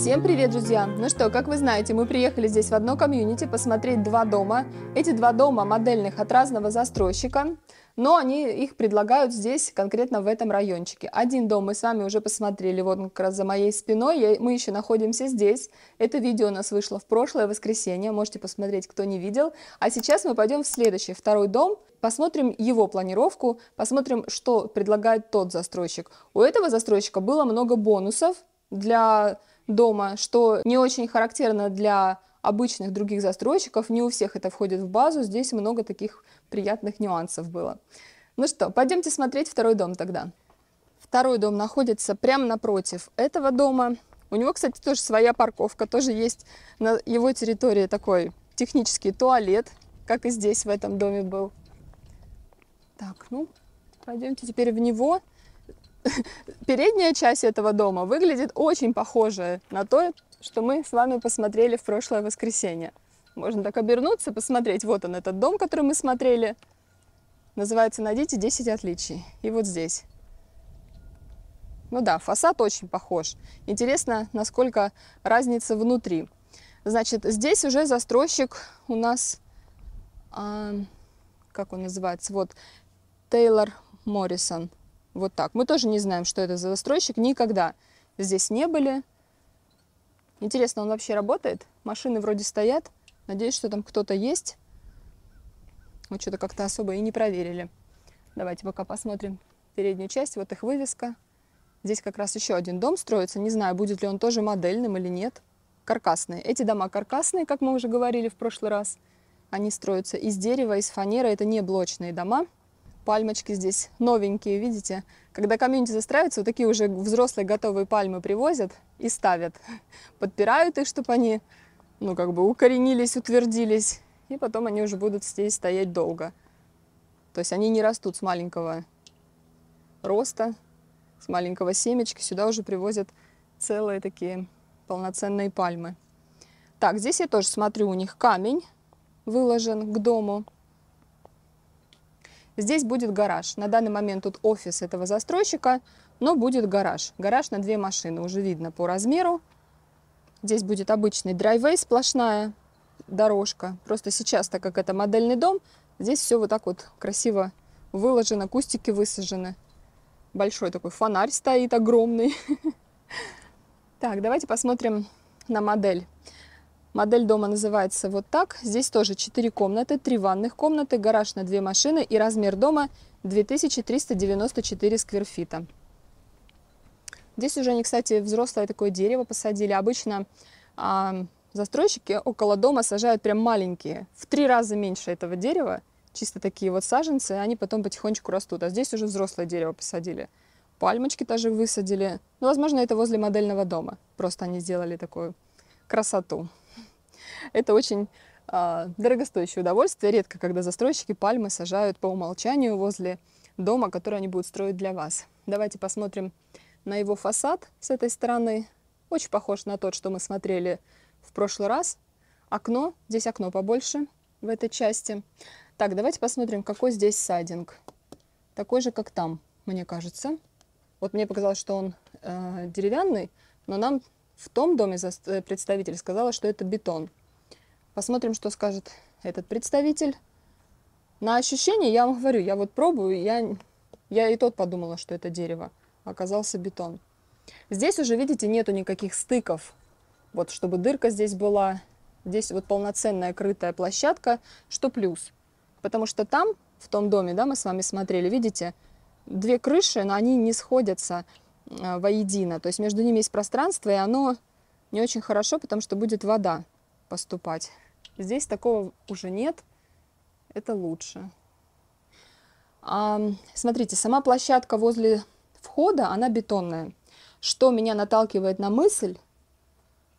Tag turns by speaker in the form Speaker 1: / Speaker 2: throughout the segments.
Speaker 1: Всем привет, друзья! Ну что, как вы знаете, мы приехали здесь в одно комьюнити посмотреть два дома. Эти два дома модельных от разного застройщика, но они их предлагают здесь, конкретно в этом райончике. Один дом мы с вами уже посмотрели, вот он как раз за моей спиной, мы еще находимся здесь. Это видео у нас вышло в прошлое воскресенье, можете посмотреть, кто не видел. А сейчас мы пойдем в следующий, второй дом, посмотрим его планировку, посмотрим, что предлагает тот застройщик. У этого застройщика было много бонусов для дома, что не очень характерно для обычных других застройщиков. Не у всех это входит в базу. Здесь много таких приятных нюансов было. Ну что, пойдемте смотреть второй дом тогда. Второй дом находится прямо напротив этого дома. У него, кстати, тоже своя парковка, тоже есть на его территории такой технический туалет, как и здесь в этом доме был. Так, ну, пойдемте теперь в него. передняя часть этого дома выглядит очень похоже на то, что мы с вами посмотрели в прошлое воскресенье. Можно так обернуться, посмотреть, вот он, этот дом, который мы смотрели. Называется «Найдите 10 отличий». И вот здесь. Ну да, фасад очень похож. Интересно, насколько разница внутри. Значит, здесь уже застройщик у нас, а, как он называется, вот, Тейлор Моррисон – вот так. Мы тоже не знаем, что это за застройщик. Никогда здесь не были. Интересно, он вообще работает? Машины вроде стоят. Надеюсь, что там кто-то есть. Мы что-то как-то особо и не проверили. Давайте пока посмотрим переднюю часть. Вот их вывеска. Здесь как раз еще один дом строится. Не знаю, будет ли он тоже модельным или нет. Каркасные. Эти дома каркасные, как мы уже говорили в прошлый раз. Они строятся из дерева, из фанеры. Это не блочные дома пальмочки здесь новенькие, видите? Когда комьюнити застраивается, вот такие уже взрослые готовые пальмы привозят и ставят. Подпирают их, чтобы они, ну, как бы укоренились, утвердились. И потом они уже будут здесь стоять долго. То есть они не растут с маленького роста, с маленького семечки. Сюда уже привозят целые такие полноценные пальмы. Так, здесь я тоже смотрю, у них камень выложен к дому. Здесь будет гараж. На данный момент тут офис этого застройщика, но будет гараж. Гараж на две машины, уже видно по размеру. Здесь будет обычный драйвей, сплошная дорожка. Просто сейчас, так как это модельный дом, здесь все вот так вот красиво выложено, кустики высажены. Большой такой фонарь стоит огромный. Так, давайте посмотрим на модель. Модель дома называется вот так. Здесь тоже 4 комнаты, 3 ванных комнаты, гараж на 2 машины и размер дома 2394 скверфита. Здесь уже они, кстати, взрослое такое дерево посадили. Обычно а, застройщики около дома сажают прям маленькие, в три раза меньше этого дерева. Чисто такие вот саженцы, они потом потихонечку растут. А здесь уже взрослое дерево посадили. Пальмочки тоже высадили. Ну, возможно, это возле модельного дома. Просто они сделали такую красоту. Это очень а, дорогостоящее удовольствие. Редко, когда застройщики пальмы сажают по умолчанию возле дома, который они будут строить для вас. Давайте посмотрим на его фасад с этой стороны. Очень похож на тот, что мы смотрели в прошлый раз. Окно, здесь окно побольше в этой части. Так, давайте посмотрим, какой здесь сайдинг. Такой же, как там, мне кажется. Вот мне показалось, что он э, деревянный, но нам в том доме э, представитель сказала, что это бетон. Посмотрим, что скажет этот представитель. На ощущение я вам говорю, я вот пробую, я, я и тот подумала, что это дерево. Оказался бетон. Здесь уже, видите, нету никаких стыков. Вот, чтобы дырка здесь была. Здесь вот полноценная крытая площадка, что плюс. Потому что там, в том доме, да, мы с вами смотрели, видите, две крыши, но они не сходятся э, воедино. То есть между ними есть пространство, и оно не очень хорошо, потому что будет вода поступать. Здесь такого уже нет, это лучше. А, смотрите, сама площадка возле входа, она бетонная. Что меня наталкивает на мысль,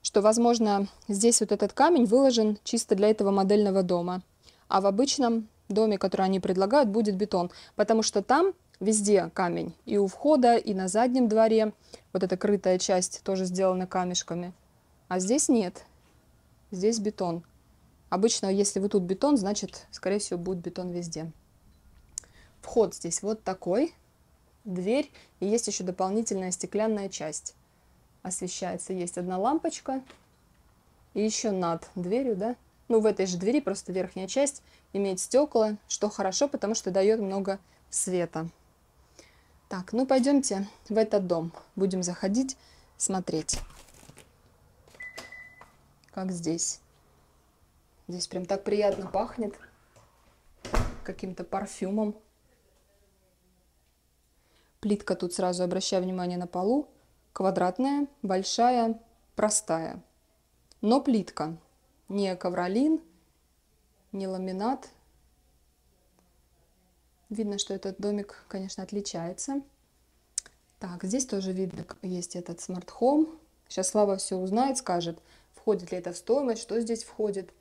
Speaker 1: что, возможно, здесь вот этот камень выложен чисто для этого модельного дома. А в обычном доме, который они предлагают, будет бетон. Потому что там везде камень. И у входа, и на заднем дворе. Вот эта крытая часть тоже сделана камешками. А здесь нет. Здесь бетон. Обычно, если вы тут бетон, значит, скорее всего, будет бетон везде. Вход здесь вот такой, дверь, и есть еще дополнительная стеклянная часть. Освещается, есть одна лампочка, и еще над дверью, да, ну, в этой же двери просто верхняя часть имеет стекла, что хорошо, потому что дает много света. Так, ну пойдемте в этот дом. Будем заходить, смотреть, как здесь. Здесь прям так приятно пахнет каким-то парфюмом. Плитка тут сразу обращаю внимание на полу. Квадратная, большая, простая. Но плитка. Не ковролин, не ламинат. Видно, что этот домик, конечно, отличается. Так, здесь тоже видно, есть этот смарт-хом. Сейчас Слава все узнает, скажет, входит ли это в стоимость, что здесь входит –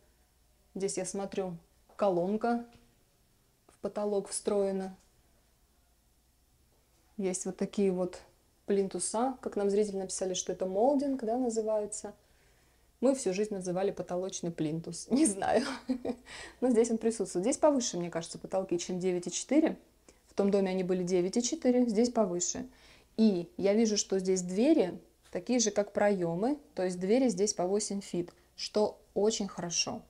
Speaker 1: Здесь я смотрю, колонка в потолок встроена. Есть вот такие вот плинтуса, как нам зрители написали, что это молдинг, да, называется. Мы всю жизнь называли потолочный плинтус. Не знаю. Но здесь он присутствует. Здесь повыше, мне кажется, потолки, чем 9,4. В том доме они были 9,4, здесь повыше. И я вижу, что здесь двери такие же, как проемы, то есть двери здесь по 8 фит, что очень хорошо.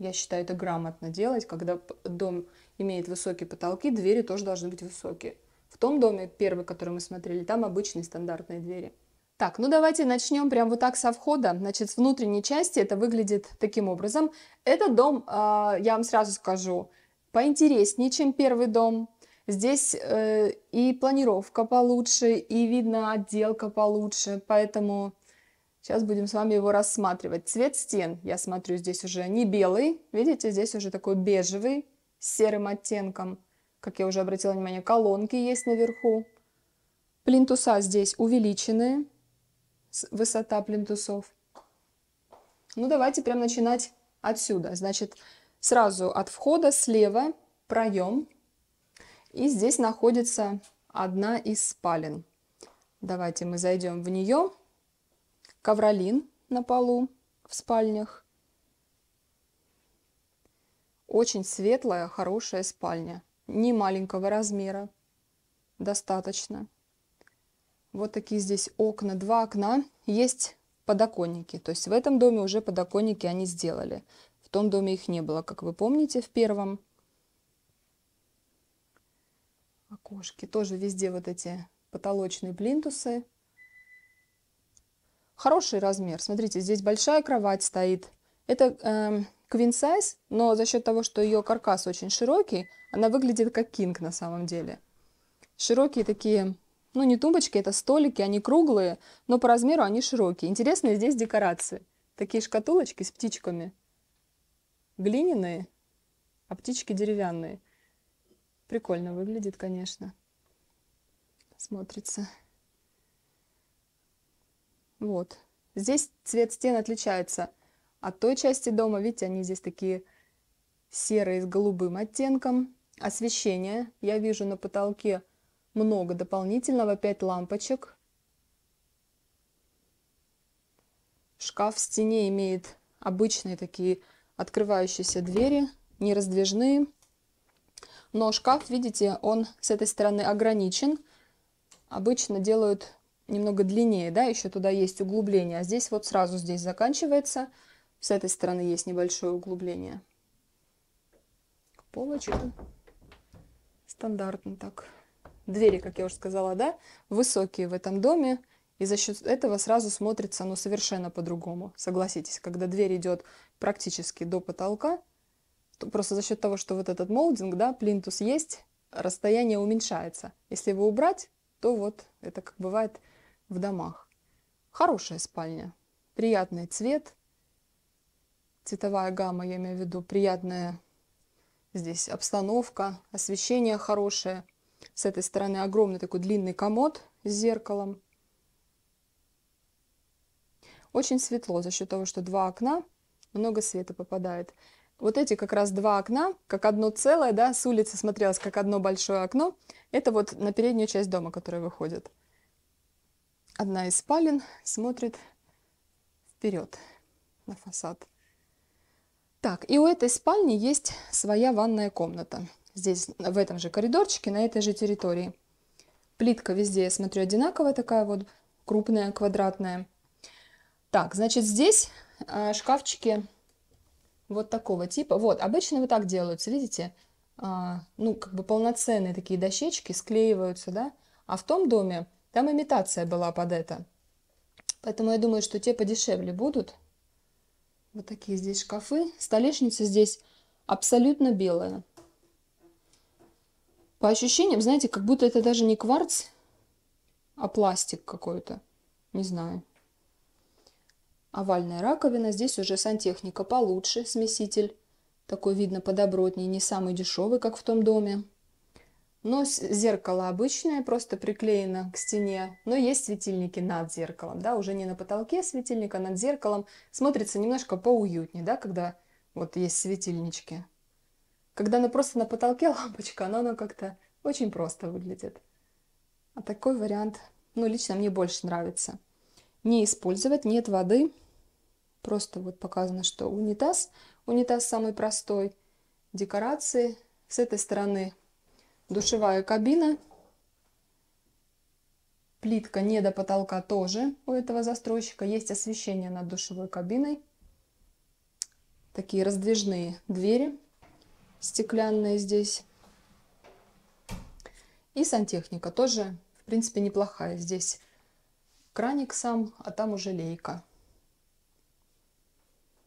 Speaker 1: Я считаю, это грамотно делать, когда дом имеет высокие потолки, двери тоже должны быть высокие. В том доме, первый, который мы смотрели, там обычные стандартные двери. Так, ну давайте начнем прямо вот так со входа. Значит, с внутренней части это выглядит таким образом. Этот дом, а, я вам сразу скажу, поинтереснее, чем первый дом. Здесь э, и планировка получше, и видно отделка получше, поэтому Сейчас будем с вами его рассматривать. Цвет стен, я смотрю, здесь уже не белый, видите, здесь уже такой бежевый с серым оттенком. Как я уже обратила внимание, колонки есть наверху. Плинтуса здесь увеличены, высота плинтусов. Ну, давайте прям начинать отсюда. Значит, сразу от входа слева проем, и здесь находится одна из спален. Давайте мы зайдем в нее ковролин на полу в спальнях. Очень светлая, хорошая спальня. Не маленького размера. Достаточно. Вот такие здесь окна. Два окна. Есть подоконники. То есть в этом доме уже подоконники они сделали. В том доме их не было, как вы помните, в первом. Окошки. Тоже везде вот эти потолочные плинтусы. Хороший размер. Смотрите, здесь большая кровать стоит. Это эм, queen size, но за счет того, что ее каркас очень широкий, она выглядит как кинг на самом деле. Широкие такие, ну не тумбочки, это столики, они круглые, но по размеру они широкие. Интересные здесь декорации. Такие шкатулочки с птичками. Глиняные, а птички деревянные. Прикольно выглядит, конечно. Смотрится. Вот. Здесь цвет стен отличается от той части дома. Видите, они здесь такие серые с голубым оттенком. Освещение. Я вижу на потолке много дополнительного. 5 лампочек. Шкаф в стене имеет обычные такие открывающиеся двери, не раздвижные. Но шкаф, видите, он с этой стороны ограничен. Обычно делают немного длиннее, да, еще туда есть углубление, а здесь вот сразу здесь заканчивается, с этой стороны есть небольшое углубление. К полочку. Стандартно так. Двери, как я уже сказала, да, высокие в этом доме, и за счет этого сразу смотрится оно ну, совершенно по-другому. Согласитесь, когда дверь идет практически до потолка, то просто за счет того, что вот этот молдинг, да, плинтус есть, расстояние уменьшается. Если его убрать, то вот это как бывает в домах. Хорошая спальня, приятный цвет, цветовая гамма, я имею в виду, приятная здесь обстановка, освещение хорошее. С этой стороны огромный такой длинный комод с зеркалом. Очень светло за счет того, что два окна, много света попадает. Вот эти как раз два окна, как одно целое, да, с улицы смотрелось как одно большое окно. Это вот на переднюю часть дома, которая выходит одна из спален смотрит вперед на фасад. Так, и у этой спальни есть своя ванная комната. Здесь, в этом же коридорчике, на этой же территории. Плитка везде, я смотрю, одинаковая такая вот, крупная, квадратная. Так, значит, здесь а, шкафчики вот такого типа. Вот, обычно вот так делаются, видите? А, ну, как бы полноценные такие дощечки склеиваются, да? А в том доме там имитация была под это. Поэтому я думаю, что те подешевле будут. Вот такие здесь шкафы. Столешница здесь абсолютно белая. По ощущениям, знаете, как будто это даже не кварц, а пластик какой-то. Не знаю. Овальная раковина. Здесь уже сантехника получше, смеситель. Такой, видно, подобротнее, не самый дешевый, как в том доме. Но ну, зеркало обычное, просто приклеено к стене, но есть светильники над зеркалом, да, уже не на потолке светильника, а над зеркалом. Смотрится немножко поуютнее, да, когда вот есть светильнички. Когда она просто на потолке лампочка, она, она как-то очень просто выглядит. А такой вариант, ну, лично мне больше нравится. Не использовать, нет воды. Просто вот показано, что унитаз. Унитаз самый простой. Декорации. С этой стороны душевая кабина, плитка не до потолка тоже у этого застройщика, есть освещение над душевой кабиной, такие раздвижные двери стеклянные здесь и сантехника тоже, в принципе, неплохая. Здесь краник сам, а там уже лейка.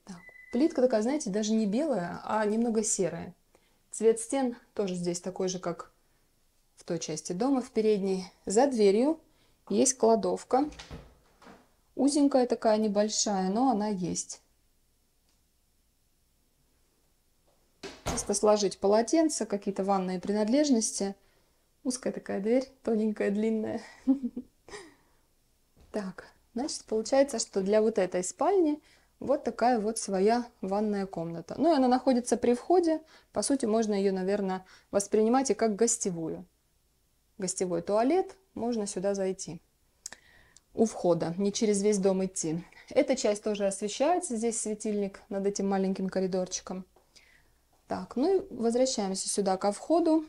Speaker 1: Так, плитка такая, знаете, даже не белая, а немного серая. Цвет стен тоже здесь такой же, как в той части дома, в передней. За дверью есть кладовка. Узенькая такая, небольшая, но она есть. Просто сложить полотенца, какие-то ванные принадлежности. Узкая такая дверь, тоненькая, длинная. Так, значит, получается, что для вот этой спальни вот такая вот своя ванная комната. Ну и она находится при входе. По сути, можно ее, наверное, воспринимать и как гостевую гостевой туалет, можно сюда зайти. У входа, не через весь дом идти. Эта часть тоже освещается, здесь светильник над этим маленьким коридорчиком. Так, ну и возвращаемся сюда ко входу.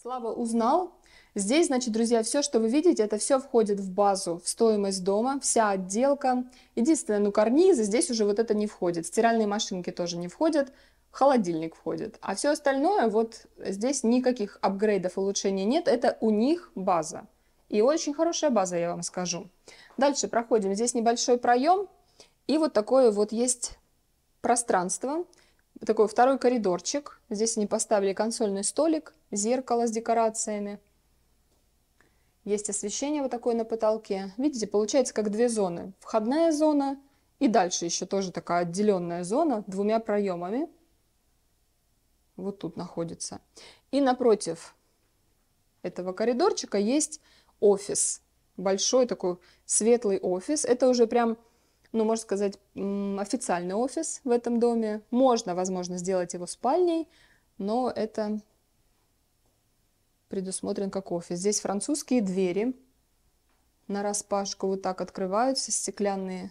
Speaker 1: Слава узнал. Здесь, значит, друзья, все, что вы видите, это все входит в базу, в стоимость дома, вся отделка. Единственное, ну карнизы здесь уже вот это не входит. Стиральные машинки тоже не входят холодильник входит. А все остальное, вот здесь никаких апгрейдов, улучшений нет, это у них база. И очень хорошая база, я вам скажу. Дальше проходим. Здесь небольшой проем. И вот такое вот есть пространство. Такой второй коридорчик. Здесь они поставили консольный столик, зеркало с декорациями. Есть освещение вот такое на потолке. Видите, получается как две зоны. Входная зона и дальше еще тоже такая отделенная зона двумя проемами вот тут находится. И напротив этого коридорчика есть офис. Большой такой светлый офис. Это уже прям, ну, можно сказать, официальный офис в этом доме. Можно, возможно, сделать его спальней, но это предусмотрен как офис. Здесь французские двери на распашку вот так открываются, стеклянные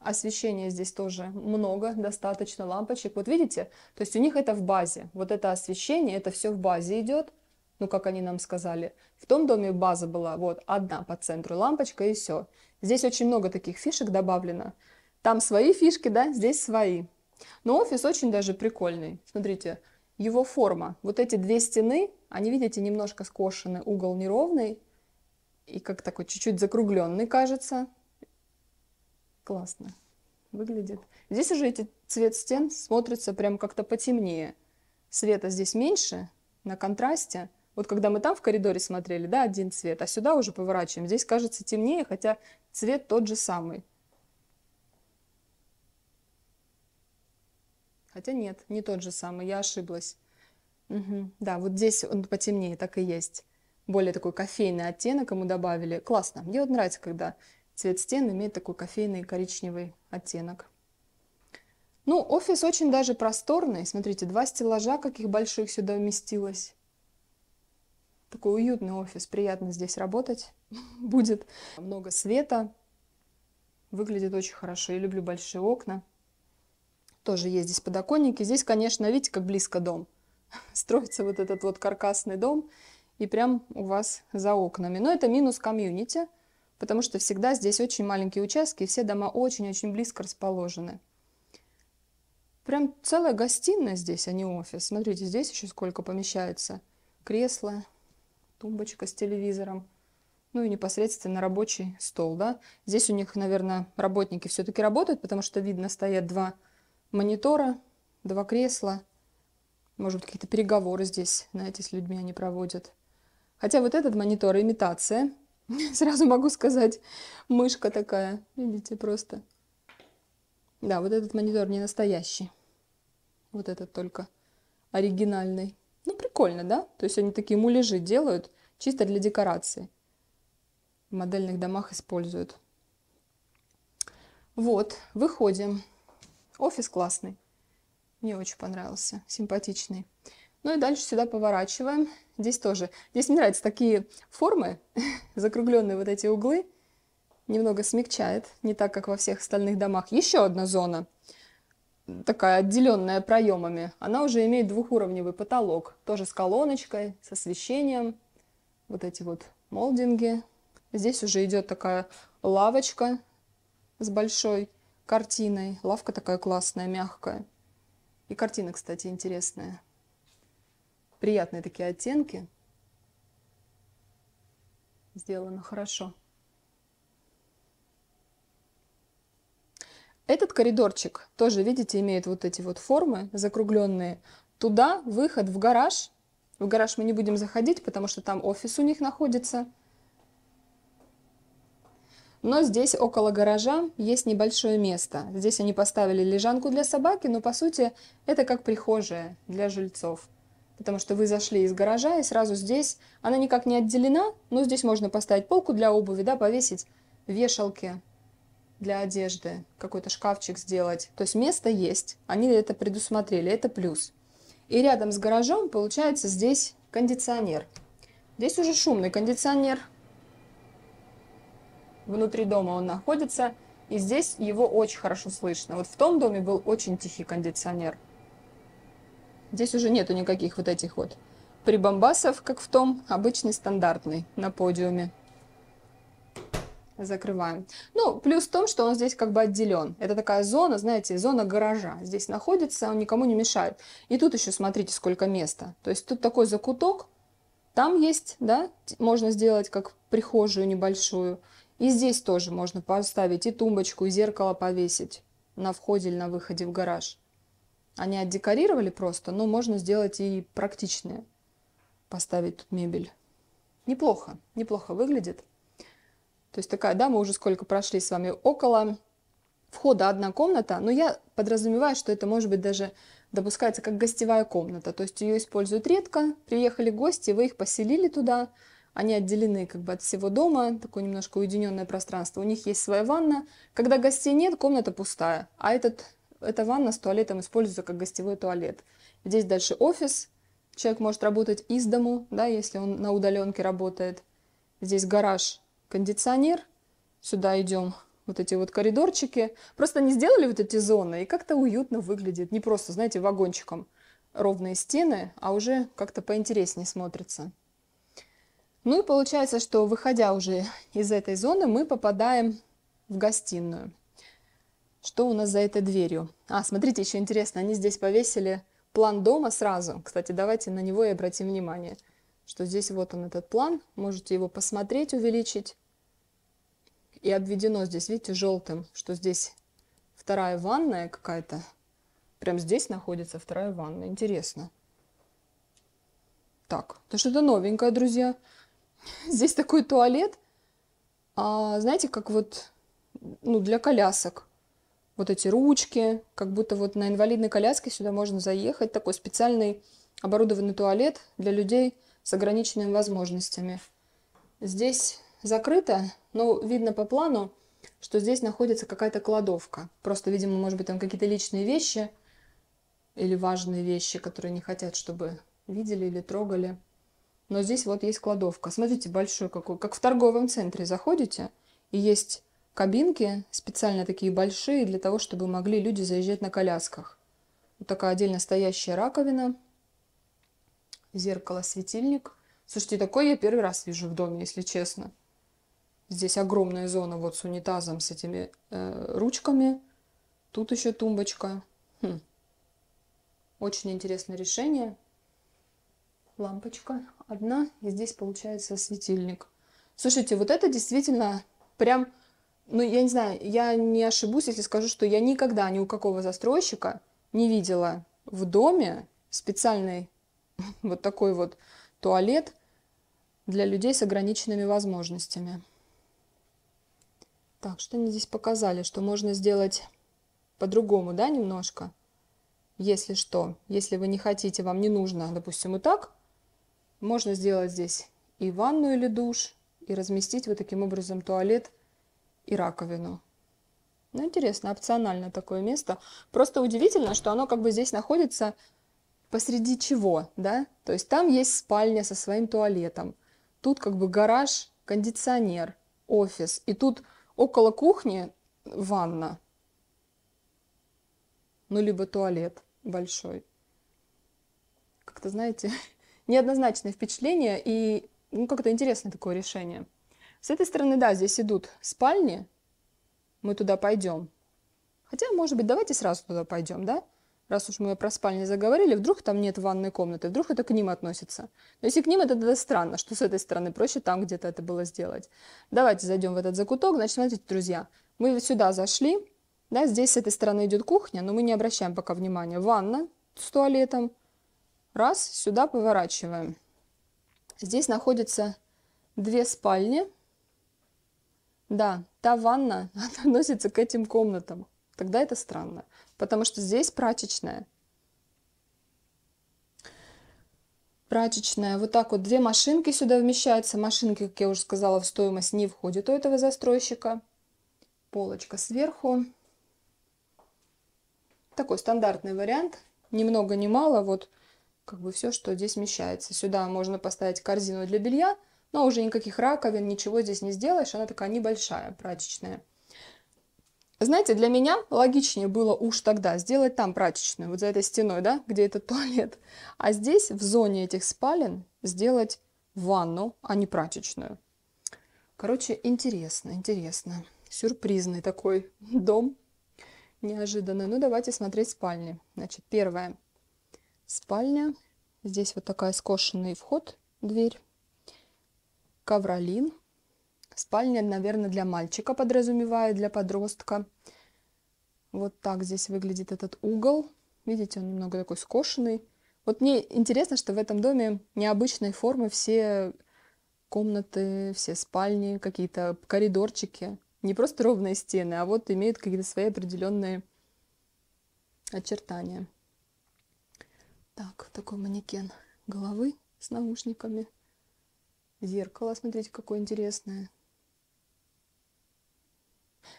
Speaker 1: Освещения здесь тоже много, достаточно лампочек. Вот видите, то есть у них это в базе. Вот это освещение, это все в базе идет. Ну, как они нам сказали. В том доме база была вот одна по центру лампочка и все. Здесь очень много таких фишек добавлено. Там свои фишки, да, здесь свои. Но офис очень даже прикольный. Смотрите, его форма. Вот эти две стены, они, видите, немножко скошены, угол неровный и как такой чуть-чуть закругленный кажется. Классно выглядит. Здесь уже эти цвет стен смотрится прям как-то потемнее. Света здесь меньше, на контрасте. Вот когда мы там в коридоре смотрели, да, один цвет, а сюда уже поворачиваем. Здесь кажется темнее, хотя цвет тот же самый. Хотя нет, не тот же самый, я ошиблась. Угу. Да, вот здесь он потемнее, так и есть. Более такой кофейный оттенок ему добавили. Классно, мне вот нравится, когда Цвет стен имеет такой кофейный коричневый оттенок. Ну, офис очень даже просторный. Смотрите, два стеллажа, каких больших сюда вместилось. Такой уютный офис, приятно здесь работать будет. Много света, выглядит очень хорошо. Я люблю большие окна. Тоже есть здесь подоконники. Здесь, конечно, видите, как близко дом. Строится вот этот вот каркасный дом и прям у вас за окнами. Но это минус комьюнити потому что всегда здесь очень маленькие участки, и все дома очень-очень близко расположены. Прям целая гостиная здесь, а не офис. Смотрите, здесь еще сколько помещается. Кресло, тумбочка с телевизором, ну и непосредственно рабочий стол, да. Здесь у них, наверное, работники все-таки работают, потому что видно, стоят два монитора, два кресла. Может быть, какие-то переговоры здесь, знаете, с людьми они проводят. Хотя вот этот монитор имитация – Сразу могу сказать, мышка такая, видите, просто. Да, вот этот монитор не настоящий. Вот этот только оригинальный. Ну, прикольно, да? То есть они такие муляжи делают чисто для декорации. В модельных домах используют. Вот, выходим. Офис классный. Мне очень понравился, симпатичный. Ну и дальше сюда поворачиваем. Здесь тоже. Здесь мне нравятся такие формы, закругленные вот эти углы. Немного смягчает, не так, как во всех остальных домах. Еще одна зона, такая отделенная проемами. Она уже имеет двухуровневый потолок. Тоже с колоночкой, с освещением. Вот эти вот молдинги. Здесь уже идет такая лавочка с большой картиной. Лавка такая классная, мягкая. И картина, кстати, интересная приятные такие оттенки. Сделано хорошо. Этот коридорчик тоже, видите, имеет вот эти вот формы закругленные. Туда выход в гараж. В гараж мы не будем заходить, потому что там офис у них находится. Но здесь около гаража есть небольшое место. Здесь они поставили лежанку для собаки, но по сути это как прихожая для жильцов потому что вы зашли из гаража, и сразу здесь она никак не отделена, но здесь можно поставить полку для обуви, да, повесить вешалки для одежды, какой-то шкафчик сделать. То есть место есть, они это предусмотрели, это плюс. И рядом с гаражом получается здесь кондиционер. Здесь уже шумный кондиционер. Внутри дома он находится, и здесь его очень хорошо слышно. Вот в том доме был очень тихий кондиционер – Здесь уже нету никаких вот этих вот прибамбасов, как в том, обычный стандартный на подиуме. Закрываем. Ну, плюс в том, что он здесь как бы отделен. Это такая зона, знаете, зона гаража. Здесь находится, он никому не мешает. И тут еще смотрите, сколько места. То есть тут такой закуток, там есть, да, можно сделать как прихожую небольшую. И здесь тоже можно поставить и тумбочку, и зеркало повесить на входе или на выходе в гараж. Они отдекорировали просто, но можно сделать и практичные. Поставить тут мебель. Неплохо, неплохо выглядит. То есть такая, да, мы уже сколько прошли с вами около входа одна комната, но я подразумеваю, что это может быть даже допускается как гостевая комната, то есть ее используют редко, приехали гости, вы их поселили туда, они отделены как бы от всего дома, такое немножко уединенное пространство, у них есть своя ванна, когда гостей нет, комната пустая, а этот эта ванна с туалетом используется как гостевой туалет. Здесь дальше офис. Человек может работать из дому, да, если он на удаленке работает. Здесь гараж, кондиционер. Сюда идем вот эти вот коридорчики. Просто не сделали вот эти зоны, и как-то уютно выглядит. Не просто, знаете, вагончиком ровные стены, а уже как-то поинтереснее смотрится. Ну и получается, что выходя уже из этой зоны, мы попадаем в гостиную. Что у нас за этой дверью? А, смотрите, еще интересно, они здесь повесили план дома сразу. Кстати, давайте на него и обратим внимание, что здесь вот он этот план. Можете его посмотреть, увеличить. И обведено здесь, видите, желтым, что здесь вторая ванная какая-то. Прям здесь находится вторая ванна. Интересно. Так, это что-то новенькое, друзья. Здесь такой туалет. А, знаете, как вот ну, для колясок вот эти ручки, как будто вот на инвалидной коляске сюда можно заехать. Такой специальный оборудованный туалет для людей с ограниченными возможностями. Здесь закрыто, но видно по плану, что здесь находится какая-то кладовка. Просто, видимо, может быть, там какие-то личные вещи или важные вещи, которые не хотят, чтобы видели или трогали. Но здесь вот есть кладовка. Смотрите, большой какой, как в торговом центре заходите, и есть кабинки, специально такие большие, для того, чтобы могли люди заезжать на колясках. Вот такая отдельно стоящая раковина, зеркало, светильник. Слушайте, такой я первый раз вижу в доме, если честно. Здесь огромная зона вот с унитазом, с этими э, ручками. Тут еще тумбочка. Хм. Очень интересное решение. Лампочка одна, и здесь получается светильник. Слушайте, вот это действительно прям ну, я не знаю, я не ошибусь, если скажу, что я никогда ни у какого застройщика не видела в доме специальный вот такой вот туалет для людей с ограниченными возможностями. Так, что мне здесь показали, что можно сделать по-другому, да, немножко? Если что, если вы не хотите, вам не нужно, допустим, и так, можно сделать здесь и ванну или душ, и разместить вот таким образом туалет – и раковину. Ну, интересно, опционально такое место. Просто удивительно, что оно как бы здесь находится посреди чего, да? То есть там есть спальня со своим туалетом. Тут как бы гараж, кондиционер, офис. И тут около кухни ванна. Ну, либо туалет большой. Как-то, знаете, неоднозначное впечатление и ну, как-то интересное такое решение. С этой стороны, да, здесь идут спальни. Мы туда пойдем. Хотя, может быть, давайте сразу туда пойдем, да? Раз уж мы про спальни заговорили, вдруг там нет ванной комнаты, вдруг это к ним относится. Но если к ним, это тогда странно, что с этой стороны проще там где-то это было сделать. Давайте зайдем в этот закуток. Значит, смотрите, друзья, мы сюда зашли, да, здесь с этой стороны идет кухня, но мы не обращаем пока внимания. Ванна с туалетом. Раз, сюда поворачиваем. Здесь находятся две спальни. Да, та ванна относится к этим комнатам. Тогда это странно, потому что здесь прачечная. Прачечная. Вот так вот две машинки сюда вмещаются. Машинки, как я уже сказала, в стоимость не входят. у этого застройщика. Полочка сверху. Такой стандартный вариант. Ни много, ни мало. Вот как бы все, что здесь вмещается. Сюда можно поставить корзину для белья – но уже никаких раковин, ничего здесь не сделаешь, она такая небольшая, прачечная. Знаете, для меня логичнее было уж тогда сделать там прачечную, вот за этой стеной, да, где этот туалет. А здесь, в зоне этих спален, сделать ванну, а не прачечную. Короче, интересно, интересно. Сюрпризный такой дом. неожиданный Ну, давайте смотреть спальни. Значит, первая спальня. Здесь вот такая скошенный вход, дверь ковролин. Спальня, наверное, для мальчика подразумевает, для подростка. Вот так здесь выглядит этот угол. Видите, он немного такой скошенный. Вот мне интересно, что в этом доме необычной формы все комнаты, все спальни, какие-то коридорчики. Не просто ровные стены, а вот имеют какие-то свои определенные очертания. Так, такой манекен головы с наушниками. Зеркало, смотрите, какое интересное.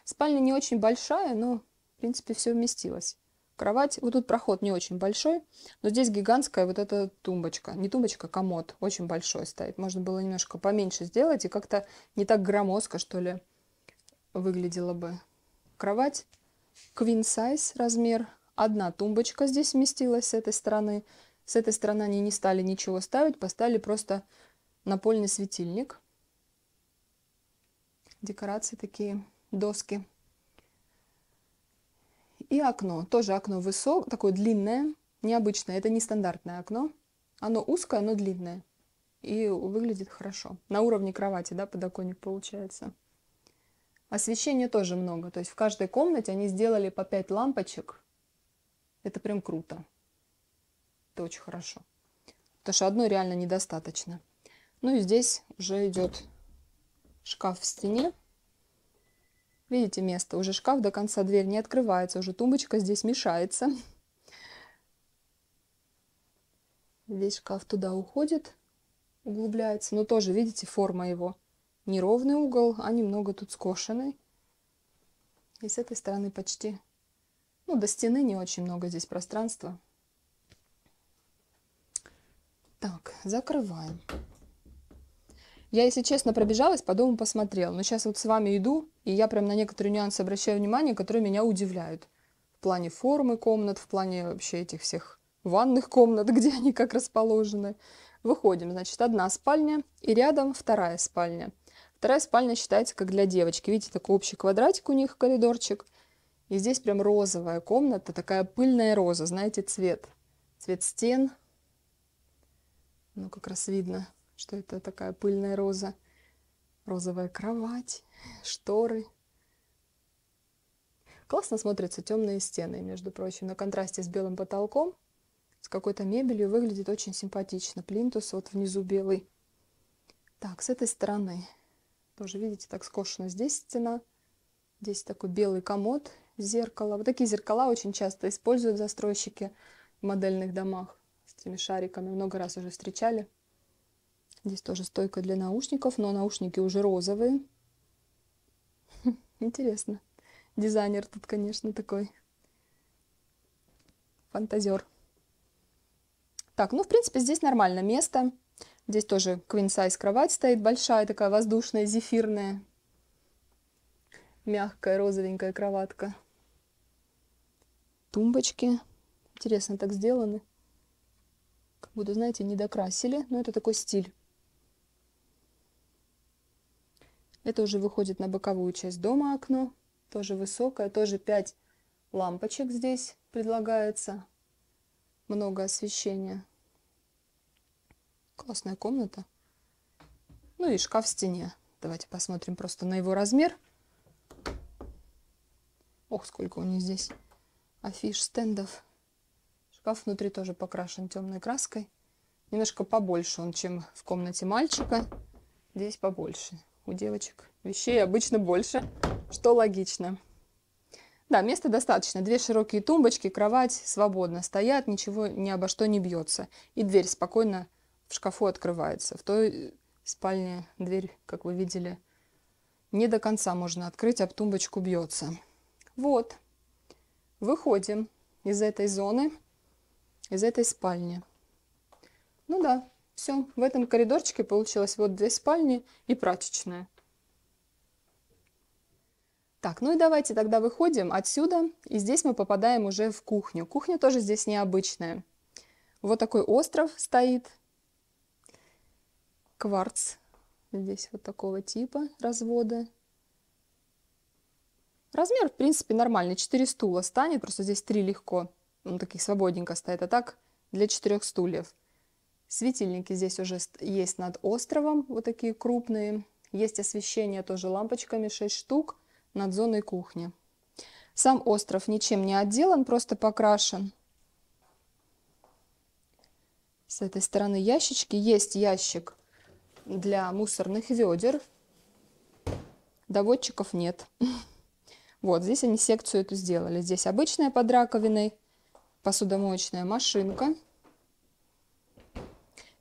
Speaker 1: Спальня не очень большая, но, в принципе, все вместилось. Кровать, вот тут проход не очень большой, но здесь гигантская вот эта тумбочка. Не тумбочка, а комод очень большой стоит. Можно было немножко поменьше сделать и как-то не так громоздко, что ли, выглядело бы. Кровать queen size размер. Одна тумбочка здесь вместилась с этой стороны. С этой стороны они не стали ничего ставить, поставили просто напольный светильник. Декорации такие, доски. И окно. Тоже окно высокое, такое длинное, необычное. Это не стандартное окно. Оно узкое, но длинное. И выглядит хорошо. На уровне кровати, да, подоконник получается. Освещения тоже много. То есть в каждой комнате они сделали по 5 лампочек. Это прям круто. Это очень хорошо. Потому что одной реально недостаточно. Ну и здесь уже идет шкаф в стене. Видите место? Уже шкаф до конца дверь не открывается, уже тумбочка здесь мешается. Здесь шкаф туда уходит, углубляется. Но тоже, видите, форма его неровный угол, а немного тут скошенный. И с этой стороны почти... Ну, до стены не очень много здесь пространства. Так, закрываем. Я, если честно, пробежалась, по дому посмотрела. Но сейчас вот с вами иду, и я прям на некоторые нюансы обращаю внимание, которые меня удивляют. В плане формы комнат, в плане вообще этих всех ванных комнат, где они как расположены. Выходим, значит, одна спальня и рядом вторая спальня. Вторая спальня считается как для девочки. Видите, такой общий квадратик у них, коридорчик. И здесь прям розовая комната, такая пыльная роза, знаете, цвет. Цвет стен. Ну, как раз видно что это такая пыльная роза, розовая кровать, шторы. Классно смотрятся темные стены, между прочим, на контрасте с белым потолком, с какой-то мебелью выглядит очень симпатично. Плинтус вот внизу белый. Так, с этой стороны тоже, видите, так скошена здесь стена. Здесь такой белый комод, зеркало. Вот такие зеркала очень часто используют застройщики в модельных домах с этими шариками. Много раз уже встречали. Здесь тоже стойка для наушников, но наушники уже розовые. Интересно. Дизайнер тут, конечно, такой фантазер. Так, ну, в принципе, здесь нормально место. Здесь тоже квинсайз кровать стоит, большая такая воздушная, зефирная. Мягкая розовенькая кроватка. Тумбочки. Интересно так сделаны. Как будто, знаете, не докрасили, но это такой стиль. Это уже выходит на боковую часть дома окно, тоже высокое, тоже 5 лампочек здесь предлагается, много освещения. Классная комната. Ну и шкаф в стене. Давайте посмотрим просто на его размер. Ох, сколько у них здесь афиш, стендов. Шкаф внутри тоже покрашен темной краской. Немножко побольше он, чем в комнате мальчика. Здесь побольше у девочек вещей обычно больше, что логично. Да, места достаточно. Две широкие тумбочки, кровать свободно стоят, ничего ни обо что не бьется. И дверь спокойно в шкафу открывается. В той спальне дверь, как вы видели, не до конца можно открыть, а об тумбочку бьется. Вот. Выходим из этой зоны, из этой спальни. Ну да, все, в этом коридорчике получилось вот две спальни и прачечная. Так, ну и давайте тогда выходим отсюда, и здесь мы попадаем уже в кухню. Кухня тоже здесь необычная. Вот такой остров стоит, кварц здесь вот такого типа развода. Размер, в принципе, нормальный, четыре стула станет, просто здесь три легко, ну, таких свободненько стоит, а так для четырех стульев. Светильники здесь уже есть над островом, вот такие крупные. Есть освещение тоже лампочками, 6 штук, над зоной кухни. Сам остров ничем не отделан, просто покрашен. С этой стороны ящички. Есть ящик для мусорных ведер. Доводчиков нет. Вот, здесь они секцию эту сделали. Здесь обычная под раковиной, посудомоечная машинка.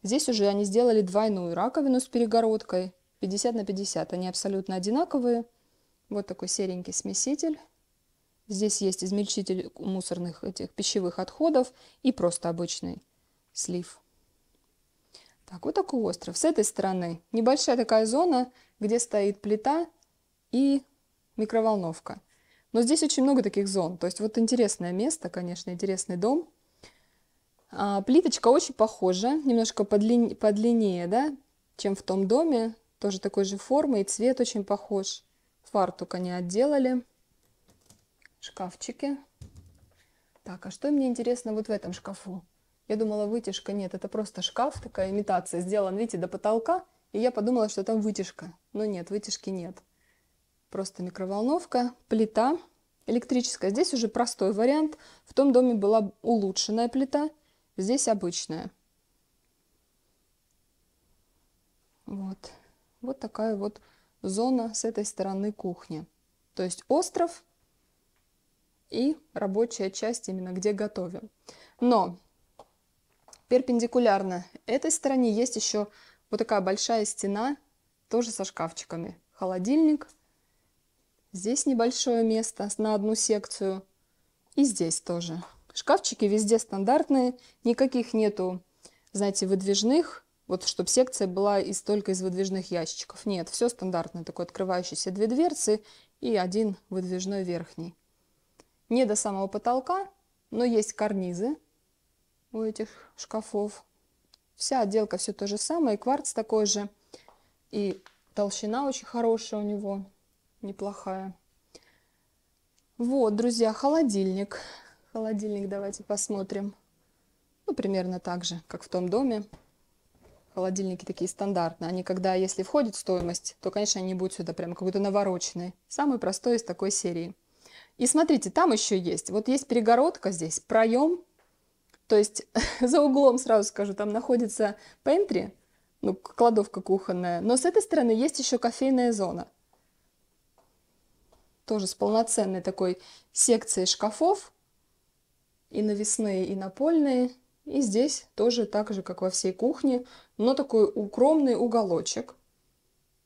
Speaker 1: Здесь уже они сделали двойную раковину с перегородкой 50 на 50. Они абсолютно одинаковые. Вот такой серенький смеситель. Здесь есть измельчитель мусорных этих пищевых отходов и просто обычный слив. Так, вот такой остров. С этой стороны небольшая такая зона, где стоит плита и микроволновка. Но здесь очень много таких зон. То есть вот интересное место, конечно, интересный дом – а, плиточка очень похожа, немножко подлин... подлиннее, да, чем в том доме. Тоже такой же формы и цвет очень похож. Фартук они отделали. Шкафчики. Так, а что мне интересно вот в этом шкафу? Я думала, вытяжка. Нет, это просто шкаф, такая имитация. Сделан, видите, до потолка. И я подумала, что там вытяжка. Но нет, вытяжки нет. Просто микроволновка, плита электрическая. Здесь уже простой вариант. В том доме была улучшенная плита. Здесь обычная. Вот. Вот такая вот зона с этой стороны кухни. То есть остров и рабочая часть именно где готовим. Но перпендикулярно этой стороне есть еще вот такая большая стена, тоже со шкафчиками. Холодильник. Здесь небольшое место на одну секцию. И здесь тоже. Шкафчики везде стандартные, никаких нету, знаете, выдвижных, вот чтобы секция была из, только из выдвижных ящичков. Нет, все стандартное, такое открывающиеся две дверцы и один выдвижной верхний. Не до самого потолка, но есть карнизы у этих шкафов. Вся отделка все то же самое, и кварц такой же, и толщина очень хорошая у него, неплохая. Вот, друзья, холодильник. Холодильник давайте посмотрим. Ну, примерно так же, как в том доме. Холодильники такие стандартные. Они, когда, если входит стоимость, то, конечно, они будут сюда прям какой-то навороченный. Самый простой из такой серии. И смотрите, там еще есть. Вот есть перегородка здесь, проем. То есть за углом, сразу скажу, там находится пентри, ну, кладовка кухонная. Но с этой стороны есть еще кофейная зона. Тоже с полноценной такой секцией шкафов и навесные, и напольные. И здесь тоже так же, как во всей кухне, но такой укромный уголочек,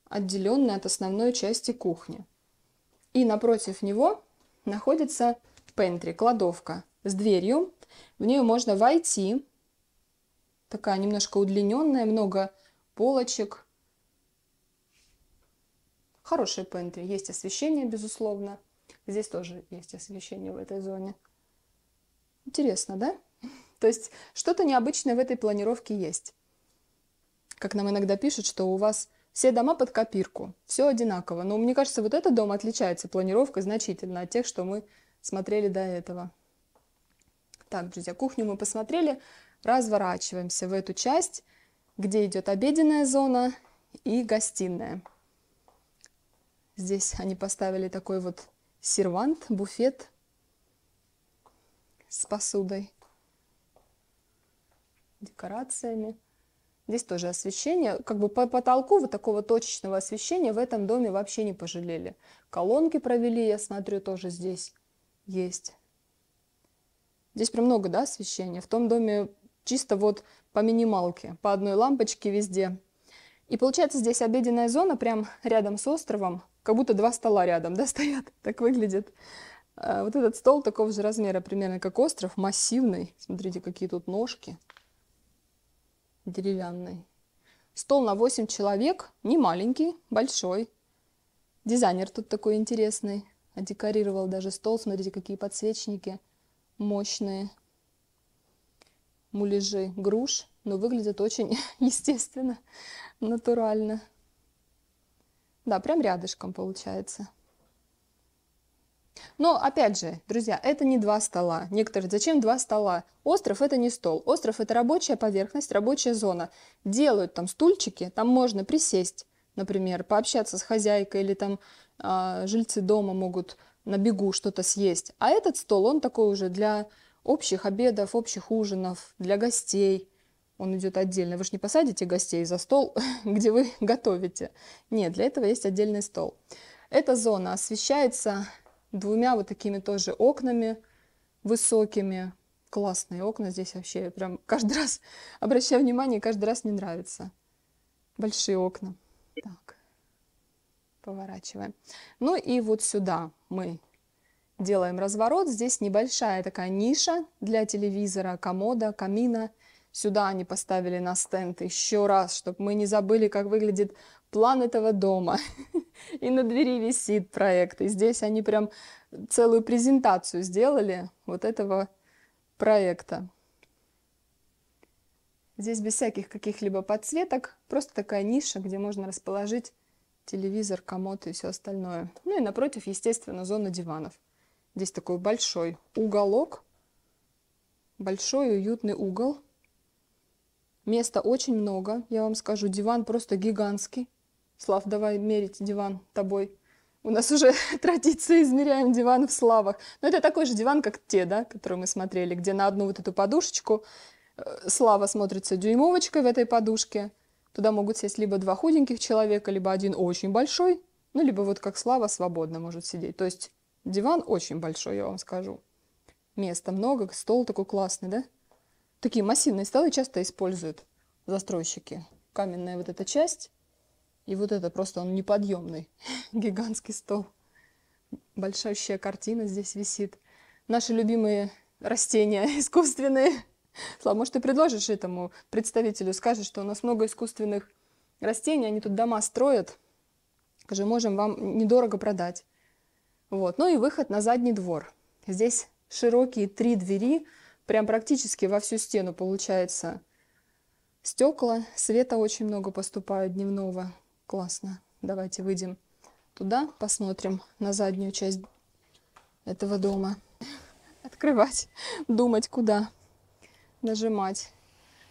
Speaker 1: отделенный от основной части кухни. И напротив него находится пентри, кладовка с дверью. В нее можно войти. Такая немножко удлиненная, много полочек. Хорошая пентри. Есть освещение, безусловно. Здесь тоже есть освещение в этой зоне. Интересно, да? То есть что-то необычное в этой планировке есть. Как нам иногда пишут, что у вас все дома под копирку, все одинаково. Но мне кажется, вот этот дом отличается планировкой значительно от тех, что мы смотрели до этого. Так, друзья, кухню мы посмотрели. Разворачиваемся в эту часть, где идет обеденная зона и гостиная. Здесь они поставили такой вот сервант, буфет – с посудой, декорациями. Здесь тоже освещение. Как бы по потолку вот такого точечного освещения в этом доме вообще не пожалели. Колонки провели, я смотрю, тоже здесь есть. Здесь прям много, да, освещения. В том доме чисто вот по минималке, по одной лампочке везде. И получается здесь обеденная зона прям рядом с островом, как будто два стола рядом, да, стоят. Так выглядит. А вот этот стол такого же размера примерно как остров, массивный. Смотрите, какие тут ножки деревянный. Стол на 8 человек, не маленький, большой. Дизайнер тут такой интересный. Декорировал даже стол, смотрите, какие подсвечники мощные. Муляжи груш, но выглядят очень естественно, натурально. Да, прям рядышком получается. Но, опять же, друзья, это не два стола. Некоторые, зачем два стола? Остров – это не стол. Остров – это рабочая поверхность, рабочая зона. Делают там стульчики, там можно присесть, например, пообщаться с хозяйкой, или там э, жильцы дома могут на бегу что-то съесть. А этот стол, он такой уже для общих обедов, общих ужинов, для гостей. Он идет отдельно. Вы же не посадите гостей за стол, где вы готовите. Нет, для этого есть отдельный стол. Эта зона освещается двумя вот такими тоже окнами высокими. Классные окна здесь вообще. Я прям каждый раз обращаю внимание, каждый раз мне нравится. Большие окна. Так, поворачиваем. Ну и вот сюда мы делаем разворот. Здесь небольшая такая ниша для телевизора, комода, камина – Сюда они поставили на стенд еще раз, чтобы мы не забыли, как выглядит план этого дома. И на двери висит проект. И здесь они прям целую презентацию сделали вот этого проекта. Здесь без всяких каких-либо подсветок, просто такая ниша, где можно расположить телевизор, комод и все остальное. Ну и напротив, естественно, зона диванов. Здесь такой большой уголок, большой уютный угол, Места очень много, я вам скажу. Диван просто гигантский. Слав, давай мерить диван тобой. У нас уже традиция, измеряем диван в славах. Но ну, это такой же диван, как те, да, которые мы смотрели, где на одну вот эту подушечку э, слава смотрится дюймовочкой в этой подушке. Туда могут сесть либо два худеньких человека, либо один очень большой, ну, либо вот как слава свободно может сидеть. То есть диван очень большой, я вам скажу. Места много, стол такой классный, да? Такие массивные столы часто используют застройщики. Каменная вот эта часть, и вот это просто он неподъемный, гигантский стол. большая картина здесь висит. Наши любимые растения искусственные. Слава, может, ты предложишь этому представителю, скажешь, что у нас много искусственных растений, они тут дома строят. Скажи, можем вам недорого продать. Вот. Ну и выход на задний двор. Здесь широкие три двери – Прям практически во всю стену получается. Стекла, света очень много поступает дневного. Классно. Давайте выйдем туда, посмотрим на заднюю часть этого дома. Открывать, думать куда, нажимать.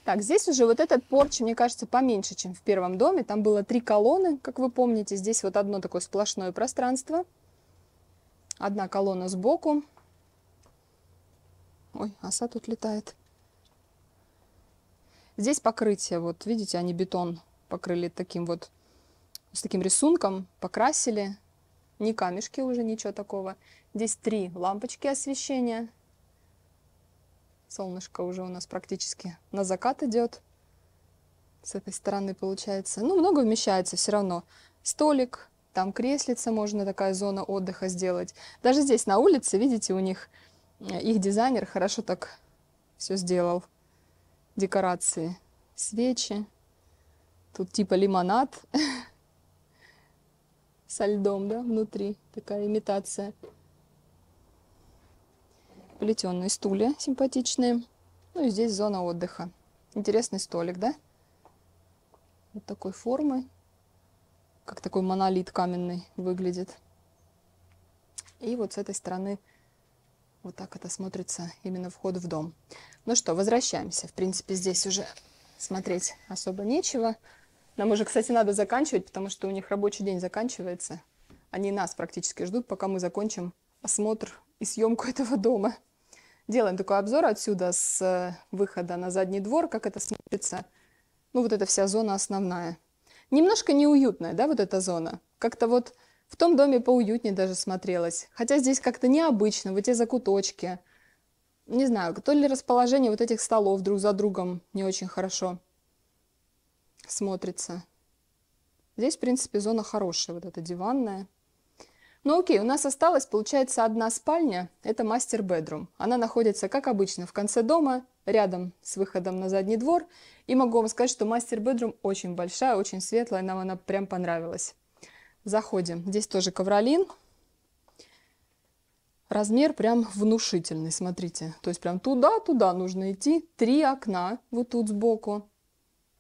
Speaker 1: Так, здесь уже вот этот порч, мне кажется, поменьше, чем в первом доме. Там было три колонны, как вы помните. Здесь вот одно такое сплошное пространство. Одна колонна сбоку, Ой, оса тут летает. Здесь покрытие, вот видите, они бетон покрыли таким вот, с таким рисунком, покрасили. Не камешки уже, ничего такого. Здесь три лампочки освещения. Солнышко уже у нас практически на закат идет. С этой стороны получается. Ну, много вмещается все равно. Столик, там креслица, можно такая зона отдыха сделать. Даже здесь на улице, видите, у них Э, их дизайнер хорошо так все сделал. Декорации, свечи. Тут типа лимонад со льдом, да, внутри. Такая имитация. Плетеные стулья симпатичные. Ну и здесь зона отдыха. Интересный столик, да? Вот такой формы. Как такой монолит каменный выглядит. И вот с этой стороны вот так это смотрится именно вход в дом. Ну что, возвращаемся. В принципе, здесь уже смотреть особо нечего. Нам уже, кстати, надо заканчивать, потому что у них рабочий день заканчивается. Они нас практически ждут, пока мы закончим осмотр и съемку этого дома. Делаем такой обзор отсюда с э, выхода на задний двор, как это смотрится. Ну, вот эта вся зона основная. Немножко неуютная, да, вот эта зона. Как-то вот в том доме поуютнее даже смотрелось. Хотя здесь как-то необычно, вот эти закуточки. Не знаю, то ли расположение вот этих столов друг за другом не очень хорошо смотрится. Здесь, в принципе, зона хорошая, вот эта диванная. Ну окей, у нас осталась, получается, одна спальня, это мастер-бедрум. Она находится, как обычно, в конце дома, рядом с выходом на задний двор. И могу вам сказать, что мастер-бедрум очень большая, очень светлая, нам она прям понравилась. Заходим. Здесь тоже ковролин. Размер прям внушительный, смотрите. То есть прям туда-туда нужно идти. Три окна вот тут сбоку.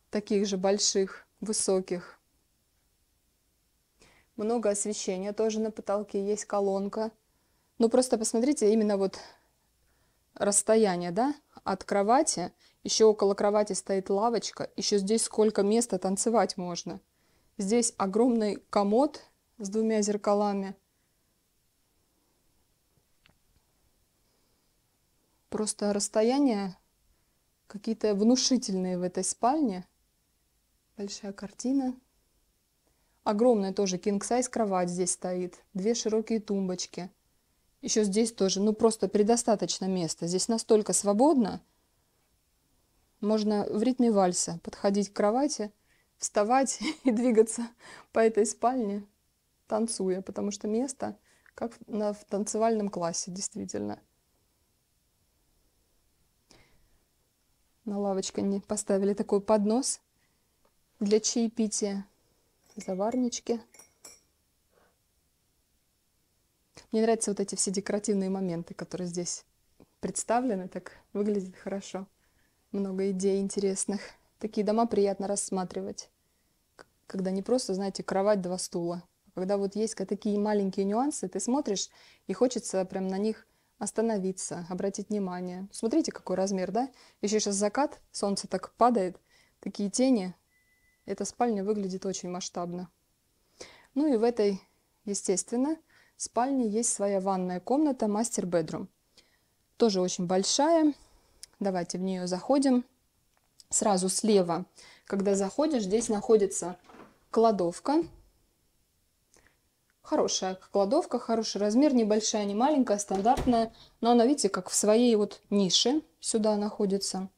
Speaker 1: Таких же больших, высоких. Много освещения тоже на потолке. Есть колонка. Ну просто посмотрите, именно вот расстояние, да, от кровати. Еще около кровати стоит лавочка. Еще здесь сколько места танцевать можно. Здесь огромный комод с двумя зеркалами. Просто расстояние какие-то внушительные в этой спальне. Большая картина. Огромная тоже кинг size кровать здесь стоит. Две широкие тумбочки. Еще здесь тоже, ну просто предостаточно места. Здесь настолько свободно. Можно в ритме вальса подходить к кровати – вставать и двигаться по этой спальне, танцуя, потому что место как на, в танцевальном классе, действительно. На лавочке они поставили такой поднос для чаепития, заварнички. Мне нравятся вот эти все декоративные моменты, которые здесь представлены, так выглядит хорошо. Много идей интересных. Такие дома приятно рассматривать, когда не просто, знаете, кровать, два стула. А когда вот есть такие маленькие нюансы, ты смотришь, и хочется прям на них остановиться, обратить внимание. Смотрите, какой размер, да? Еще сейчас закат, солнце так падает, такие тени. Эта спальня выглядит очень масштабно. Ну и в этой, естественно, спальне есть своя ванная комната, мастер-бедрум. Тоже очень большая. Давайте в нее заходим. Сразу слева, когда заходишь, здесь находится кладовка. Хорошая кладовка, хороший размер, небольшая, не маленькая, стандартная. Но она, видите, как в своей вот нише сюда находится.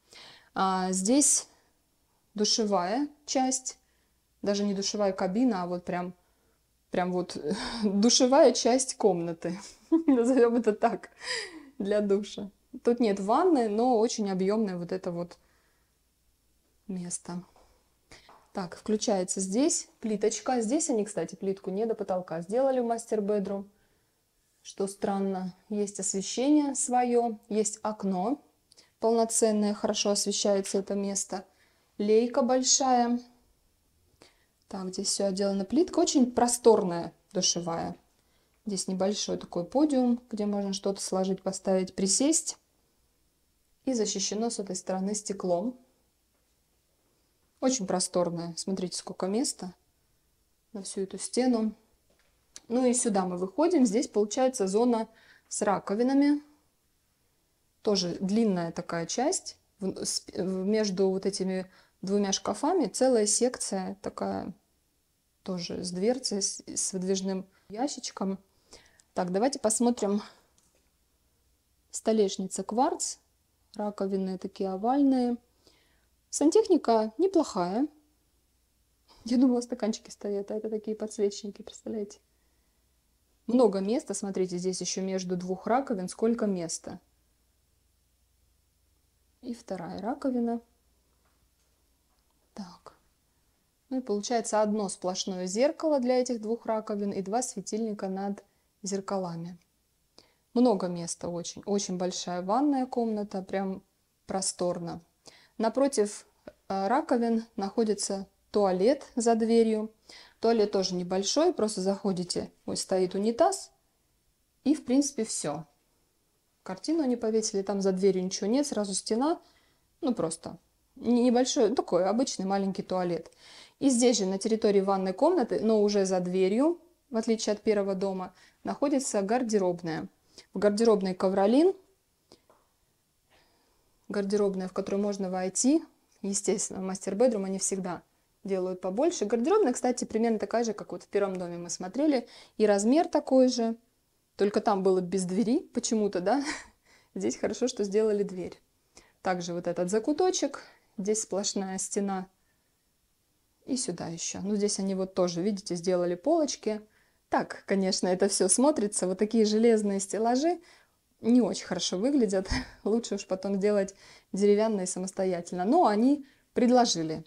Speaker 1: А здесь душевая часть, даже не душевая кабина, а вот прям, прям вот душевая часть комнаты. Назовем это так, для душа. Тут нет ванны, но очень объемная вот эта вот место. Так, включается здесь плиточка. Здесь они, кстати, плитку не до потолка сделали в мастер-бедрум. Что странно, есть освещение свое, есть окно полноценное, хорошо освещается это место. Лейка большая. Так, здесь все отделано плитка. Очень просторная душевая. Здесь небольшой такой подиум, где можно что-то сложить, поставить, присесть. И защищено с этой стороны стеклом. Очень просторная. Смотрите, сколько места на всю эту стену. Ну и сюда мы выходим. Здесь получается зона с раковинами. Тоже длинная такая часть. Между вот этими двумя шкафами целая секция такая тоже с дверцей, с, с выдвижным ящичком. Так, давайте посмотрим. Столешница кварц. Раковины такие овальные. Сантехника неплохая. Я думала, стаканчики стоят, а это такие подсвечники, представляете? Много места, смотрите, здесь еще между двух раковин сколько места. И вторая раковина. Так. Ну и получается одно сплошное зеркало для этих двух раковин и два светильника над зеркалами. Много места очень. Очень большая ванная комната, прям просторно. Напротив э, раковин находится туалет за дверью. Туалет тоже небольшой, просто заходите, вот стоит унитаз, и в принципе все. Картину они повесили, там за дверью ничего нет, сразу стена, ну просто небольшой, такой обычный маленький туалет. И здесь же на территории ванной комнаты, но уже за дверью, в отличие от первого дома, находится гардеробная. В гардеробной ковролин, гардеробная, в которую можно войти. Естественно, в мастер-бедрум они всегда делают побольше. Гардеробная, кстати, примерно такая же, как вот в первом доме мы смотрели. И размер такой же, только там было без двери почему-то, да? Здесь хорошо, что сделали дверь. Также вот этот закуточек, здесь сплошная стена. И сюда еще. Ну, здесь они вот тоже, видите, сделали полочки. Так, конечно, это все смотрится. Вот такие железные стеллажи не очень хорошо выглядят. Лучше уж потом сделать деревянные самостоятельно. Но они предложили.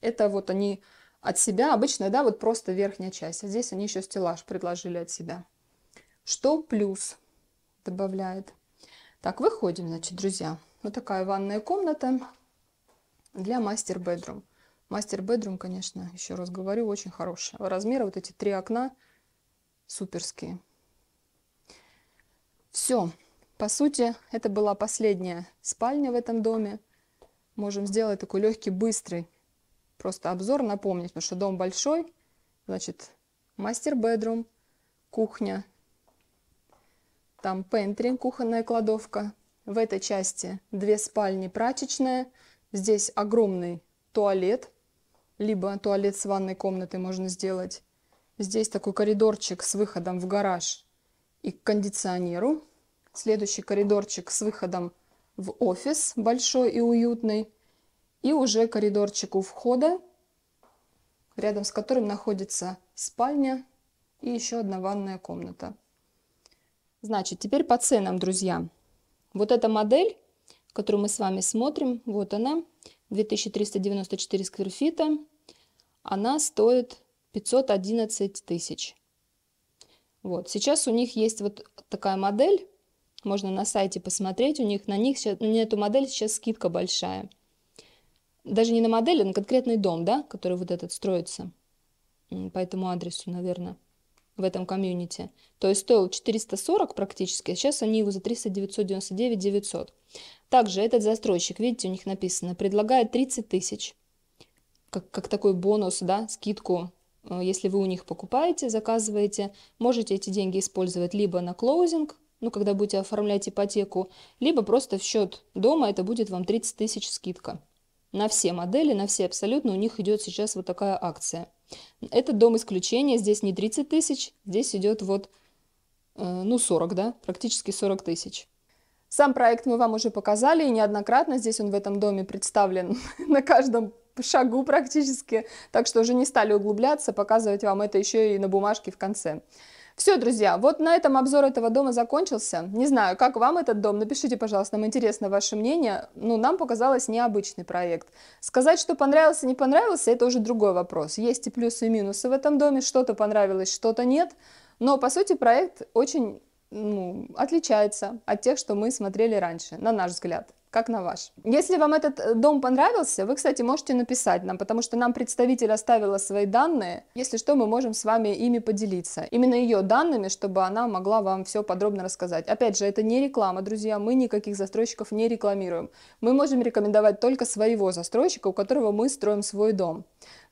Speaker 1: Это вот они от себя. Обычно, да, вот просто верхняя часть. А здесь они еще стеллаж предложили от себя. Что плюс добавляет. Так, выходим, значит, друзья. Вот такая ванная комната для мастер-бедрум. Мастер-бедрум, конечно, еще раз говорю, очень хорошая. размеры вот эти три окна суперские. Все. По сути, это была последняя спальня в этом доме. Можем сделать такой легкий, быстрый просто обзор напомнить, потому что дом большой. Значит, мастер-бедрум, кухня, там пентри, кухонная кладовка. В этой части две спальни прачечная. Здесь огромный туалет, либо туалет с ванной комнатой можно сделать. Здесь такой коридорчик с выходом в гараж и к кондиционеру. Следующий коридорчик с выходом в офис большой и уютный. И уже коридорчик у входа, рядом с которым находится спальня и еще одна ванная комната. Значит, теперь по ценам, друзья. Вот эта модель, которую мы с вами смотрим, вот она, 2394 скверфита, она стоит 511 тысяч. Вот, сейчас у них есть вот такая модель, можно на сайте посмотреть, у них на них сейчас, на эту модель сейчас скидка большая. Даже не на модель, а на конкретный дом, да, который вот этот строится. По этому адресу, наверное, в этом комьюнити. То есть стоил 440 практически, а сейчас они его за 399 900. Также этот застройщик, видите, у них написано, предлагает 30 тысяч. Как, как такой бонус, да, скидку э, если вы у них покупаете, заказываете, можете эти деньги использовать либо на клоузинг, ну, когда будете оформлять ипотеку, либо просто в счет дома это будет вам 30 тысяч скидка. На все модели, на все абсолютно у них идет сейчас вот такая акция. Этот дом исключение, здесь не 30 тысяч, здесь идет вот, э, ну, 40, да, практически 40 тысяч. Сам проект мы вам уже показали и неоднократно. Здесь он в этом доме представлен на каждом шагу практически, так что уже не стали углубляться, показывать вам это еще и на бумажке в конце. Все, друзья, вот на этом обзор этого дома закончился. Не знаю, как вам этот дом, напишите, пожалуйста, нам интересно ваше мнение. Ну, нам показалось необычный проект. Сказать, что понравился, не понравился, это уже другой вопрос. Есть и плюсы, и минусы в этом доме, что-то понравилось, что-то нет. Но, по сути, проект очень ну, отличается от тех, что мы смотрели раньше, на наш взгляд как на ваш. Если вам этот э, дом понравился, вы, кстати, можете написать нам, потому что нам представитель оставила свои данные. Если что, мы можем с вами ими поделиться. Именно ее данными, чтобы она могла вам все подробно рассказать. Опять же, это не реклама, друзья, мы никаких застройщиков не рекламируем. Мы можем рекомендовать только своего застройщика, у которого мы строим свой дом.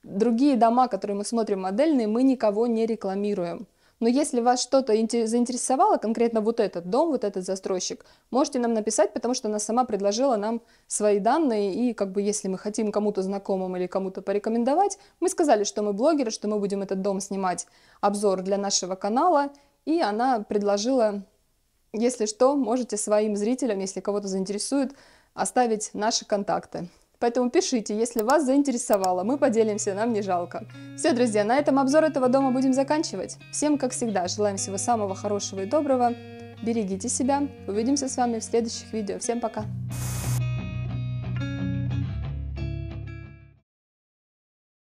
Speaker 1: Другие дома, которые мы смотрим модельные, мы никого не рекламируем. Но если вас что-то заинтересовало, конкретно вот этот дом, вот этот застройщик, можете нам написать, потому что она сама предложила нам свои данные, и как бы если мы хотим кому-то знакомым или кому-то порекомендовать, мы сказали, что мы блогеры, что мы будем этот дом снимать обзор для нашего канала, и она предложила, если что, можете своим зрителям, если кого-то заинтересует, оставить наши контакты. Поэтому пишите, если вас заинтересовало, мы поделимся, нам не жалко. Все, друзья, на этом обзор этого дома будем заканчивать. Всем, как всегда, желаем всего самого хорошего и доброго. Берегите себя. Увидимся с вами в следующих видео. Всем пока!